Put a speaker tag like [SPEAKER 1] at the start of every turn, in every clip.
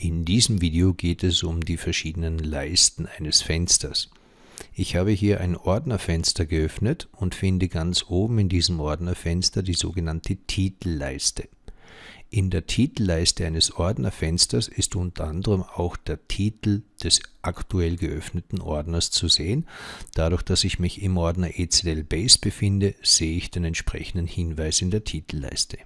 [SPEAKER 1] In diesem Video geht es um die verschiedenen Leisten eines Fensters. Ich habe hier ein Ordnerfenster geöffnet und finde ganz oben in diesem Ordnerfenster die sogenannte Titelleiste. In der Titelleiste eines Ordnerfensters ist unter anderem auch der Titel des aktuell geöffneten Ordners zu sehen. Dadurch, dass ich mich im Ordner ECDL Base befinde, sehe ich den entsprechenden Hinweis in der Titelleiste.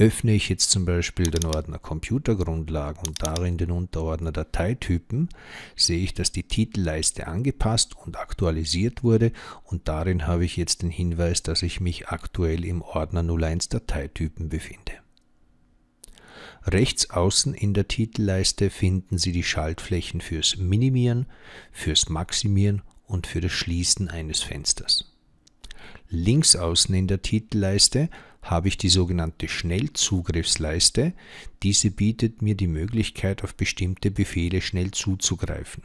[SPEAKER 1] Öffne ich jetzt zum Beispiel den Ordner Computergrundlagen und darin den Unterordner Dateitypen, sehe ich, dass die Titelleiste angepasst und aktualisiert wurde und darin habe ich jetzt den Hinweis, dass ich mich aktuell im Ordner 01 Dateitypen befinde. Rechts außen in der Titelleiste finden Sie die Schaltflächen fürs Minimieren, fürs Maximieren und für das Schließen eines Fensters. Links außen in der Titelleiste habe ich die sogenannte Schnellzugriffsleiste. Diese bietet mir die Möglichkeit, auf bestimmte Befehle schnell zuzugreifen.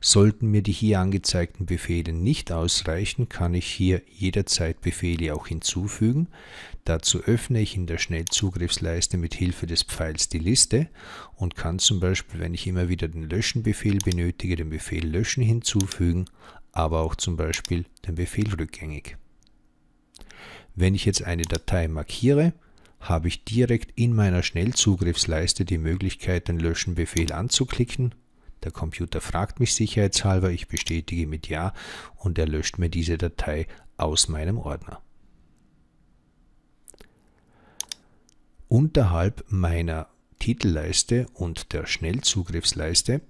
[SPEAKER 1] Sollten mir die hier angezeigten Befehle nicht ausreichen, kann ich hier jederzeit Befehle auch hinzufügen. Dazu öffne ich in der Schnellzugriffsleiste mit Hilfe des Pfeils die Liste und kann zum Beispiel, wenn ich immer wieder den Löschenbefehl benötige, den Befehl Löschen hinzufügen, aber auch zum Beispiel den Befehl rückgängig. Wenn ich jetzt eine Datei markiere, habe ich direkt in meiner Schnellzugriffsleiste die Möglichkeit, den Löschenbefehl anzuklicken. Der Computer fragt mich sicherheitshalber, ich bestätige mit Ja und er löscht mir diese Datei aus meinem Ordner. Unterhalb meiner Titelleiste und der Schnellzugriffsleiste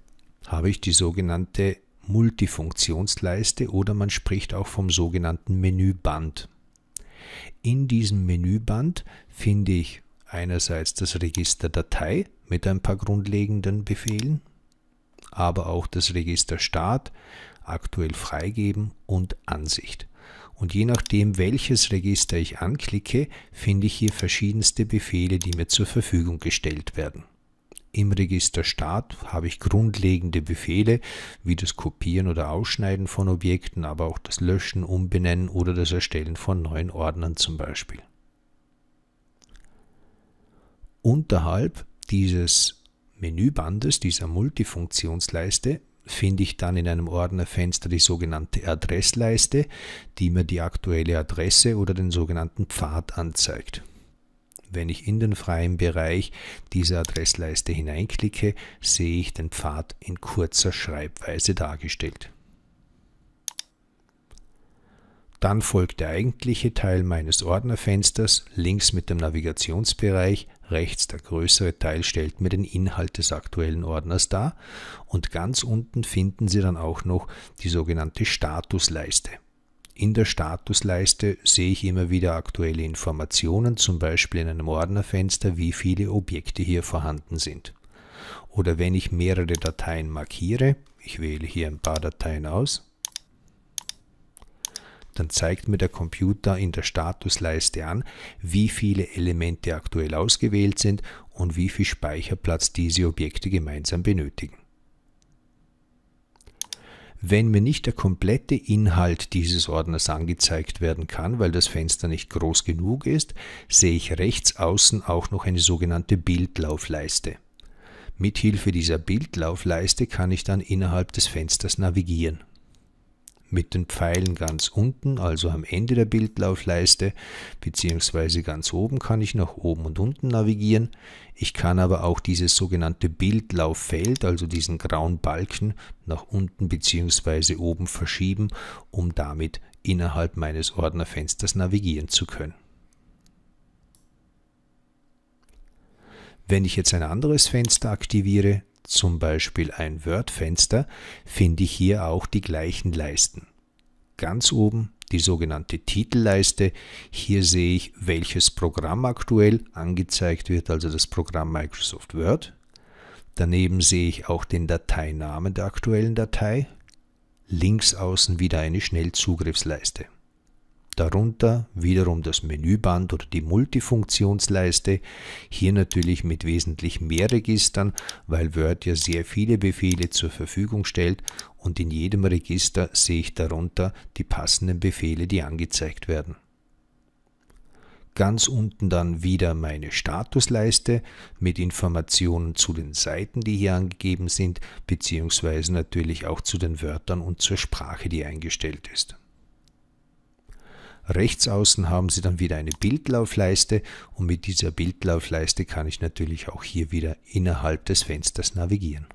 [SPEAKER 1] habe ich die sogenannte Multifunktionsleiste oder man spricht auch vom sogenannten Menüband. In diesem Menüband finde ich einerseits das Register Datei mit ein paar grundlegenden Befehlen, aber auch das Register Start, aktuell freigeben und Ansicht. Und je nachdem, welches Register ich anklicke, finde ich hier verschiedenste Befehle, die mir zur Verfügung gestellt werden. Im Register Start habe ich grundlegende Befehle wie das Kopieren oder Ausschneiden von Objekten, aber auch das Löschen, Umbenennen oder das Erstellen von neuen Ordnern zum Beispiel. Unterhalb dieses Menübandes, dieser Multifunktionsleiste, finde ich dann in einem Ordnerfenster die sogenannte Adressleiste, die mir die aktuelle Adresse oder den sogenannten Pfad anzeigt. Wenn ich in den freien Bereich dieser Adressleiste hineinklicke, sehe ich den Pfad in kurzer Schreibweise dargestellt. Dann folgt der eigentliche Teil meines Ordnerfensters, links mit dem Navigationsbereich, rechts der größere Teil stellt mir den Inhalt des aktuellen Ordners dar und ganz unten finden Sie dann auch noch die sogenannte Statusleiste. In der Statusleiste sehe ich immer wieder aktuelle Informationen, zum Beispiel in einem Ordnerfenster, wie viele Objekte hier vorhanden sind. Oder wenn ich mehrere Dateien markiere, ich wähle hier ein paar Dateien aus, dann zeigt mir der Computer in der Statusleiste an, wie viele Elemente aktuell ausgewählt sind und wie viel Speicherplatz diese Objekte gemeinsam benötigen wenn mir nicht der komplette Inhalt dieses Ordners angezeigt werden kann, weil das Fenster nicht groß genug ist, sehe ich rechts außen auch noch eine sogenannte Bildlaufleiste. Mithilfe dieser Bildlaufleiste kann ich dann innerhalb des Fensters navigieren mit den Pfeilen ganz unten, also am Ende der Bildlaufleiste, beziehungsweise ganz oben kann ich nach oben und unten navigieren. Ich kann aber auch dieses sogenannte Bildlauffeld, also diesen grauen Balken, nach unten bzw. oben verschieben, um damit innerhalb meines Ordnerfensters navigieren zu können. Wenn ich jetzt ein anderes Fenster aktiviere, zum Beispiel ein Word-Fenster, finde ich hier auch die gleichen Leisten. Ganz oben die sogenannte Titelleiste. Hier sehe ich, welches Programm aktuell angezeigt wird, also das Programm Microsoft Word. Daneben sehe ich auch den Dateinamen der aktuellen Datei. Links außen wieder eine Schnellzugriffsleiste. Darunter wiederum das Menüband oder die Multifunktionsleiste. Hier natürlich mit wesentlich mehr Registern, weil Word ja sehr viele Befehle zur Verfügung stellt und in jedem Register sehe ich darunter die passenden Befehle, die angezeigt werden. Ganz unten dann wieder meine Statusleiste mit Informationen zu den Seiten, die hier angegeben sind, beziehungsweise natürlich auch zu den Wörtern und zur Sprache, die eingestellt ist. Rechts außen haben Sie dann wieder eine Bildlaufleiste und mit dieser Bildlaufleiste kann ich natürlich auch hier wieder innerhalb des Fensters navigieren.